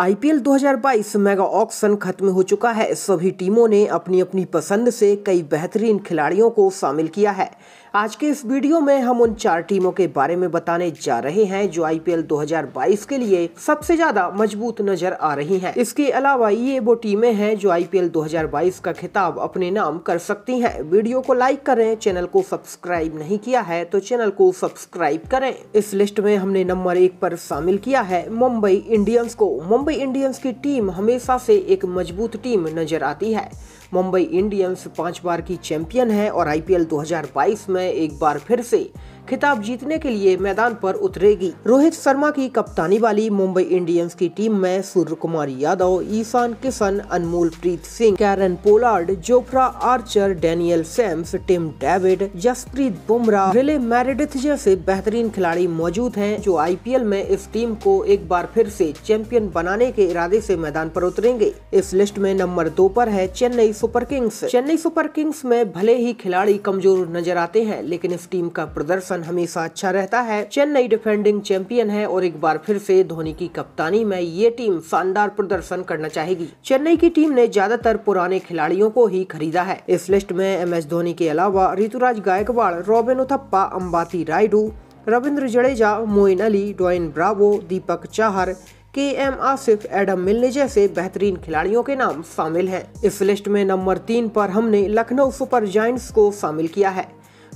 IPL 2022 mega auction खत्म हो चुका है सभी टीमों ने अपनी अपनी पसंद से कई बेहतरीन खिलाड़ियों को शामिल किया है आज के इस वीडियो में हम उन चार टीमों के बारे में बताने जा रहे हैं जो आईपीएल 2022 के लिए सबसे ज्यादा मजबूत नजर आ रही हैं। इसके अलावा ये वो टीमें हैं जो आईपीएल 2022 का खिताब अपने नाम कर सकती है वीडियो को लाइक करें चैनल को सब्सक्राइब नहीं किया है तो चैनल को सब्सक्राइब करें इस लिस्ट में हमने नंबर एक पर शामिल किया है मुंबई इंडियंस को मुंबई इंडियंस की टीम हमेशा से एक मजबूत टीम नजर आती है मुंबई इंडियंस पांच बार की चैंपियन है और आईपीएल 2022 में एक बार फिर से खिताब जीतने के लिए मैदान पर उतरेगी रोहित शर्मा की कप्तानी वाली मुंबई इंडियंस की टीम में Surya Kumar Yadav Ishan Kishan Anmol Preet Singh Kieron Pollard Jofra Archer Daniel Sams Tim David Jasprit Bumrah Riley Meredith जैसे बेहतरीन खिलाड़ी मौजूद हैं जो आईपीएल में इस टीम को एक बार फिर से चैंपियन बनाने के इरादे से मैदान पर उतरेंगे इस लिस्ट में नंबर दो पर है Chennai Super Kings Chennai Super Kings में भले ही खिलाड़ी कमजोर नजर आते हैं लेकिन इस टीम का प्रदर्शन हमेशा अच्छा रहता है चेन्नई डिफेंडिंग चैंपियन है और एक बार फिर से धोनी की कप्तानी में ये टीम शानदार प्रदर्शन करना चाहेगी चेन्नई की टीम ने ज्यादातर पुराने खिलाड़ियों को ही खरीदा है इस लिस्ट में एम एस धोनी के अलावा Ruturaj Gaikwad Robin Uthappa Ambati Rayudu Ravindra Jadeja Moeen Ali Dwayne Bravo Deepak Chahar के एम आसिफ एडम मिलने जैसे बेहतरीन खिलाड़ियों के नाम शामिल हैं इस लिस्ट में नंबर तीन पर हमने लखनऊ सुपर जॉइंट्स को शामिल किया है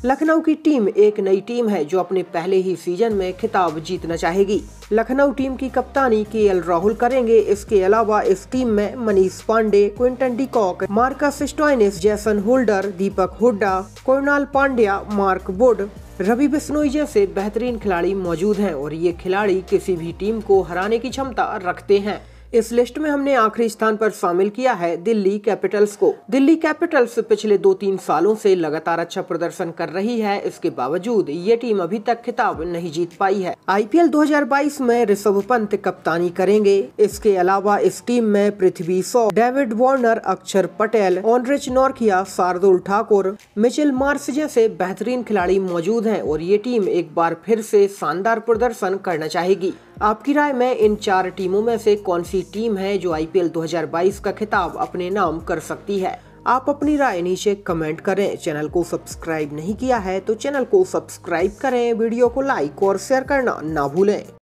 लखनऊ की टीम एक नई टीम है जो अपने पहले ही सीजन में खिताब जीतना चाहेगी लखनऊ टीम की कप्तानी के एल राहुल करेंगे इसके अलावा इस टीम में Manish Pandey Quinton de Kock Marcus Stoinis Jason Holder Deepak Hooda Krunal Pandya Mark Wood Ravi Bishnoi जैसे बेहतरीन खिलाड़ी मौजूद हैं और ये खिलाड़ी किसी भी टीम को हराने की क्षमता रखते हैं इस लिस्ट में हमने आखिरी स्थान पर शामिल किया है दिल्ली कैपिटल्स को दिल्ली कैपिटल्स पिछले दो तीन सालों से लगातार अच्छा प्रदर्शन कर रही है इसके बावजूद ये टीम अभी तक खिताब नहीं जीत पाई है आईपीएल 2022 में ऋषभ पंत कप्तानी करेंगे इसके अलावा इस टीम में पृथ्वी सौ David Warner Axar Patel Anrich Nortje Shardul Thakur Mitchell Marsh जैसे बेहतरीन खिलाड़ी मौजूद है और ये टीम एक बार फिर ऐसी शानदार प्रदर्शन करना चाहेगी आपकी राय में इन चार टीमों में से कौन सी टीम है जो आईपीएल 2022 का खिताब अपने नाम कर सकती है आप अपनी राय नीचे कमेंट करें चैनल को सब्सक्राइब नहीं किया है तो चैनल को सब्सक्राइब करें वीडियो को लाइक और शेयर करना ना भूलें